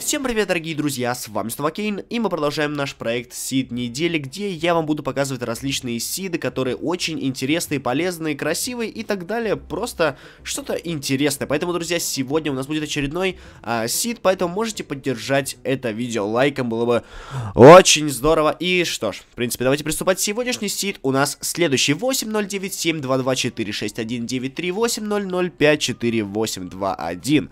Всем привет, дорогие друзья, с вами снова Кейн, и мы продолжаем наш проект Сид недели, где я вам буду показывать различные сиды, которые очень интересные, полезные, красивые и так далее, просто что-то интересное. Поэтому, друзья, сегодня у нас будет очередной а, сид, поэтому можете поддержать это видео лайком, было бы очень здорово. И что ж, в принципе, давайте приступать. Сегодняшний сид у нас следующий, 80972246193800548421.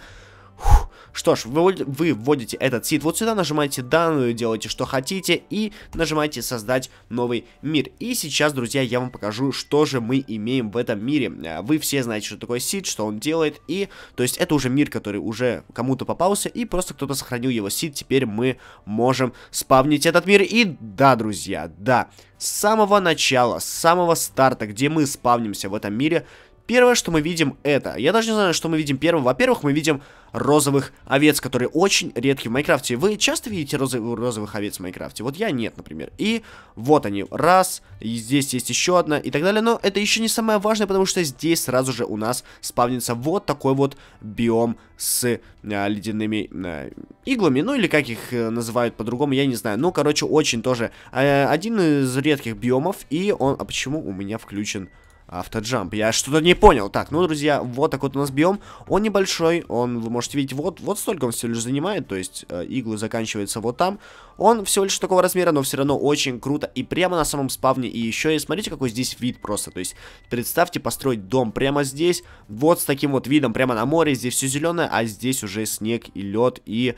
Что ж, вы, вы вводите этот сид вот сюда, нажимаете данную, делаете что хотите и нажимаете создать новый мир. И сейчас, друзья, я вам покажу, что же мы имеем в этом мире. Э, вы все знаете, что такое сид, что он делает и... То есть это уже мир, который уже кому-то попался и просто кто-то сохранил его сид. Теперь мы можем спавнить этот мир. И да, друзья, да, с самого начала, с самого старта, где мы спавнимся в этом мире, Первое, что мы видим, это... Я даже не знаю, что мы видим первым. Во-первых, мы видим розовых овец, которые очень редки в Майнкрафте. Вы часто видите розов розовых овец в Майнкрафте? Вот я нет, например. И вот они, раз, и здесь есть еще одна и так далее. Но это еще не самое важное, потому что здесь сразу же у нас спавнится вот такой вот биом с а, ледяными а, иглами, ну или как их а, называют по-другому, я не знаю. Ну, короче, очень тоже а, один из редких биомов, и он... А почему у меня включен... Автоджамп. Я что-то не понял. Так, ну, друзья, вот так вот у нас бьем. Он небольшой, он, вы можете видеть, вот, вот столько он всего лишь занимает, то есть э, иглы заканчиваются вот там. Он всего лишь такого размера, но все равно очень круто. И прямо на самом спавне, и еще, и смотрите, какой здесь вид просто. То есть, представьте, построить дом прямо здесь, вот с таким вот видом, прямо на море. Здесь все зеленое, а здесь уже снег и лед, и...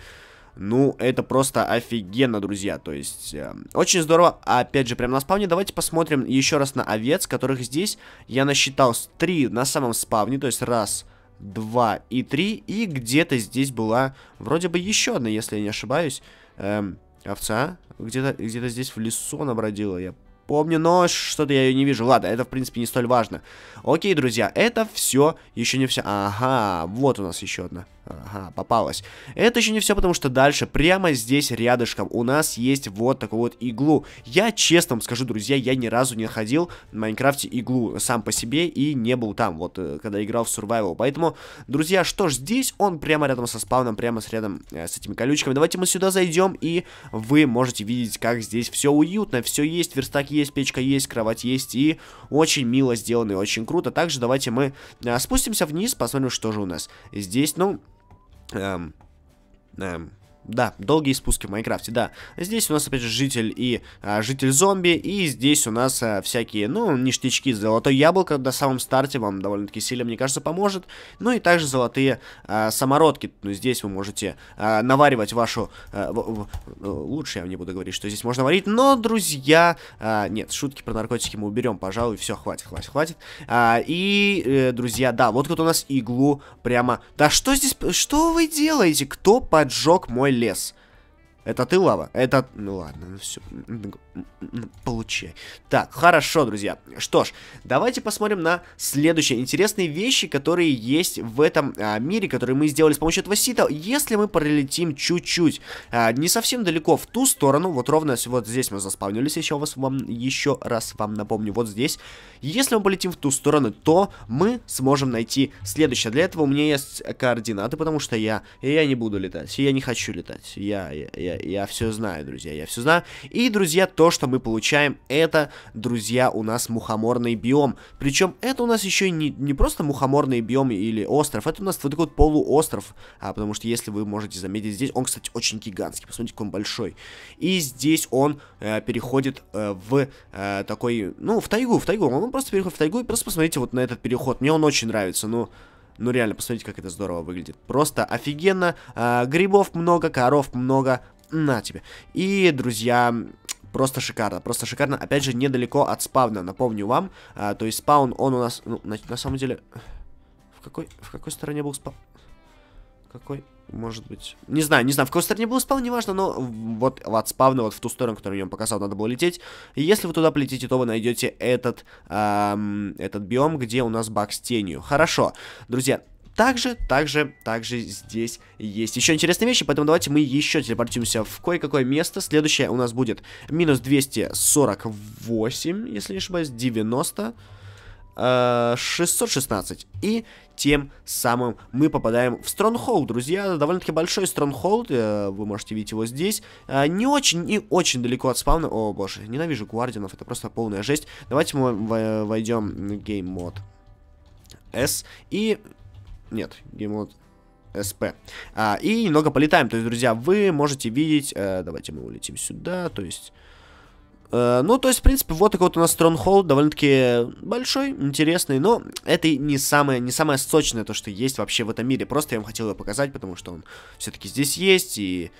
Ну, это просто офигенно, друзья. То есть, э, очень здорово. А, опять же, прямо на спавне давайте посмотрим еще раз на овец, которых здесь я насчитал 3 на самом спавне. То есть, раз, два и три. И где-то здесь была вроде бы еще одна, если я не ошибаюсь, эм, овца. Где-то где, здесь в лесу она бродила, я помню, но что-то я ее не вижу. Ладно, это, в принципе, не столь важно. Окей, друзья, это все еще не все. Ага, вот у нас еще одна. Ага, попалась. Это еще не все, потому что дальше, прямо здесь рядышком, у нас есть вот такую вот иглу. Я честно вам скажу, друзья, я ни разу не находил в Майнкрафте иглу сам по себе и не был там, вот, э, когда играл в Survival. Поэтому, друзья, что ж, здесь он прямо рядом со спавном, прямо с рядом э, с этими колючками. Давайте мы сюда зайдем, и вы можете видеть, как здесь все уютно, все есть, верстак есть, печка есть, кровать есть, и очень мило сделано и очень круто. Также давайте мы э, спустимся вниз, посмотрим, что же у нас здесь, ну... Um, um, Да, долгие спуски в Майнкрафте, да. Здесь у нас, опять же, житель и а, житель зомби, и здесь у нас а, всякие, ну, ништячки. Золотое яблоко на самом старте вам довольно-таки сильно, мне кажется, поможет. Ну и также золотые а, самородки. Ну, здесь вы можете а, наваривать вашу... А, в, в, лучше я не буду говорить, что здесь можно варить, но, друзья... А, нет, шутки про наркотики мы уберем, пожалуй, все, хватит, хватит, хватит. А, и, э, друзья, да, вот вот у нас иглу прямо... Да что здесь... Что вы делаете? Кто поджег мой лес. Это ты, Лава? Это... Ну ладно, ну все. Получай. Так, хорошо, друзья. Что ж, давайте посмотрим на следующие интересные вещи, которые есть в этом а, мире, которые мы сделали с помощью этого сита. Если мы пролетим чуть-чуть, а, не совсем далеко в ту сторону, вот ровно вот здесь мы заспавнились, еще, вас, вам, еще раз вам напомню, вот здесь. Если мы полетим в ту сторону, то мы сможем найти следующее. Для этого у меня есть координаты, потому что я... Я не буду летать. Я не хочу летать. Я... я, я я все знаю, друзья, я все знаю. И, друзья, то, что мы получаем, это, друзья, у нас мухоморный биом. Причем это у нас еще не, не просто мухоморный биом или остров, это у нас вот такой вот полуостров, а, потому что если вы можете заметить здесь, он, кстати, очень гигантский, посмотрите, какой он большой. И здесь он э, переходит э, в э, такой, ну, в тайгу, в тайгу, он просто переходит в тайгу, и просто посмотрите вот на этот переход, мне он очень нравится, ну... Ну реально, посмотрите, как это здорово выглядит. Просто офигенно. А, грибов много, коров много, на тебе. И, друзья, Просто шикарно, просто шикарно. Опять же, недалеко от спавна, напомню вам. А, то есть спаун, он у нас, ну, на, на самом деле... В какой, в какой стороне был спаун? Какой? Может быть... Не знаю, не знаю, в какой стороне был спаун, неважно, но вот от спавна, вот в ту сторону, которую я вам показал, надо было лететь. И если вы туда полетите, то вы найдете этот, эм, этот биом, где у нас бак с тенью. Хорошо, друзья, также, также, также здесь есть еще интересные вещи, поэтому давайте мы еще телепортимся в кое-какое место. Следующее у нас будет минус 248, если не ошибаюсь, 90, 616. Э, и тем самым мы попадаем в Стронхолд, друзья. Довольно-таки большой Стронхолд, э, вы можете видеть его здесь. Э, не очень и очень далеко от спавна. О боже, ненавижу гвардианов, это просто полная жесть. Давайте мы войдем в гейм-мод. с и нет, геймлот СП. А, и немного полетаем. То есть, друзья, вы можете видеть... Э, давайте мы улетим сюда. То есть... Э, ну, то есть, в принципе, вот такой вот у нас Stronghold, довольно-таки большой, интересный, но это не самое, не самое сочное то, что есть вообще в этом мире. Просто я вам хотел его показать, потому что он все-таки здесь есть, и...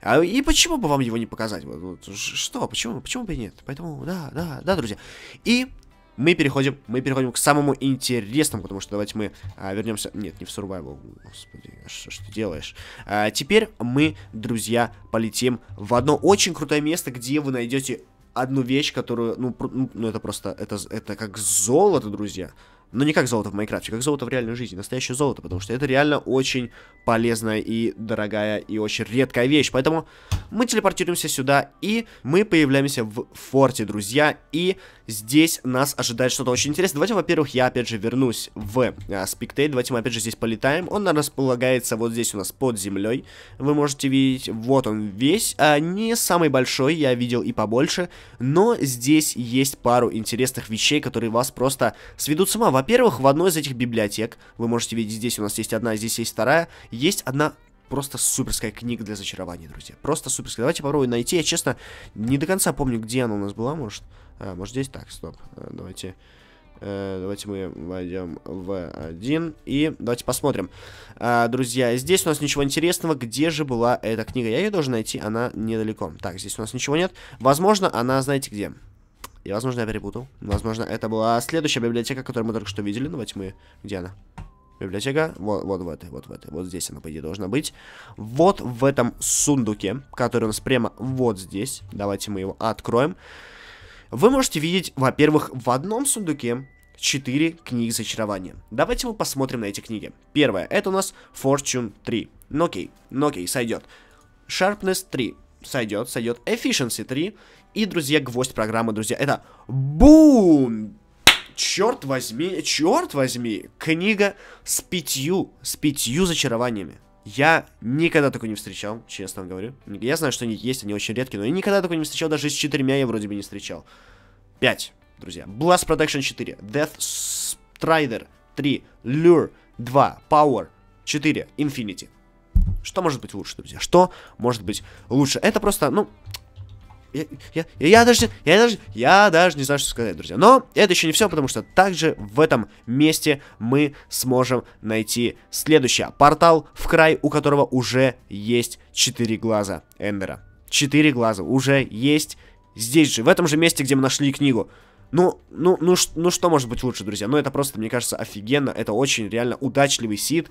А, и почему бы вам его не показать? Вот, вот, что? Почему? Почему бы и нет? Поэтому, да, да, да, друзья. И мы переходим, мы переходим к самому интересному, потому что давайте мы а, вернемся... Нет, не в survival, господи, что, а что ты делаешь? А, теперь мы, друзья, полетим в одно очень крутое место, где вы найдете одну вещь, которую, ну, ну, ну это просто, это, это как золото, друзья. Но не как золото в Майнкрафте, как золото в реальной жизни, настоящее золото, потому что это реально очень полезная и дорогая и очень редкая вещь. Поэтому мы телепортируемся сюда, и мы появляемся в форте, друзья, и здесь нас ожидает что-то очень интересное. Давайте, во-первых, я опять же вернусь в а, Спиктей. Давайте мы опять же здесь полетаем. Он располагается вот здесь у нас под землей. Вы можете видеть, вот он весь. А, не самый большой, я видел и побольше. Но здесь есть пару интересных вещей, которые вас просто сведут с ума. Во-первых, в одной из этих библиотек, вы можете видеть, здесь у нас есть одна, здесь есть вторая, есть одна просто суперская книга для зачарования, друзья. Просто суперская. Давайте попробуем найти. Я, честно, не до конца помню, где она у нас была, может. А, может здесь? Так, стоп. Э, давайте... Э, давайте мы войдем в один и давайте посмотрим. А, друзья, здесь у нас ничего интересного. Где же была эта книга? Я ее должен найти, она недалеко. Так, здесь у нас ничего нет. Возможно, она, знаете где? И, возможно, я перепутал. Возможно, это была следующая библиотека, которую мы только что видели. Давайте мы... Где она? Библиотека. Вот, вот в этой, вот в этой. Вот здесь она, по идее, должна быть. Вот в этом сундуке, который у нас прямо вот здесь. Давайте мы его Откроем вы можете видеть, во-первых, в одном сундуке 4 книги зачарования. Давайте мы посмотрим на эти книги. Первая, это у нас Fortune 3. Ну окей, ну окей, сойдет. Sharpness 3, сойдет, сойдет. Efficiency 3 и, друзья, гвоздь программы, друзья, это бум! Черт возьми, черт возьми, книга с пятью, с пятью зачарованиями. Я никогда такой не встречал, честно вам говорю. Я знаю, что они есть, они очень редкие, но я никогда такой не встречал, даже с четырьмя я вроде бы не встречал. Пять, друзья. Blast Production 4, Death Strider 3, Lure 2, Power 4, Infinity. Что может быть лучше, друзья? Что может быть лучше? Это просто, ну, я, я, я даже, я даже, я даже не знаю, что сказать, друзья. Но это еще не все, потому что также в этом месте мы сможем найти следующий Портал в край, у которого уже есть 4 глаза Эндера. 4 глаза уже есть здесь же, в этом же месте, где мы нашли книгу. Ну, ну, ну, ну что может быть лучше, друзья? Ну, это просто, мне кажется, офигенно. Это очень реально удачливый сид.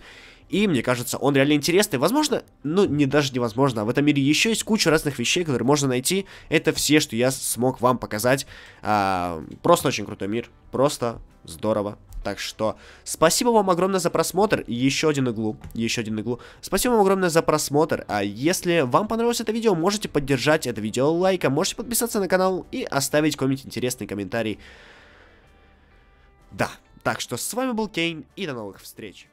И мне кажется, он реально интересный. Возможно, ну, не даже невозможно, а в этом мире еще есть куча разных вещей, которые можно найти. Это все, что я смог вам показать. А, просто очень крутой мир. Просто здорово. Так что спасибо вам огромное за просмотр. Еще один иглу, еще один иглу. Спасибо вам огромное за просмотр. А если вам понравилось это видео, можете поддержать это видео лайком, можете подписаться на канал и оставить какой-нибудь интересный комментарий. Да, так что с вами был Кейн и до новых встреч.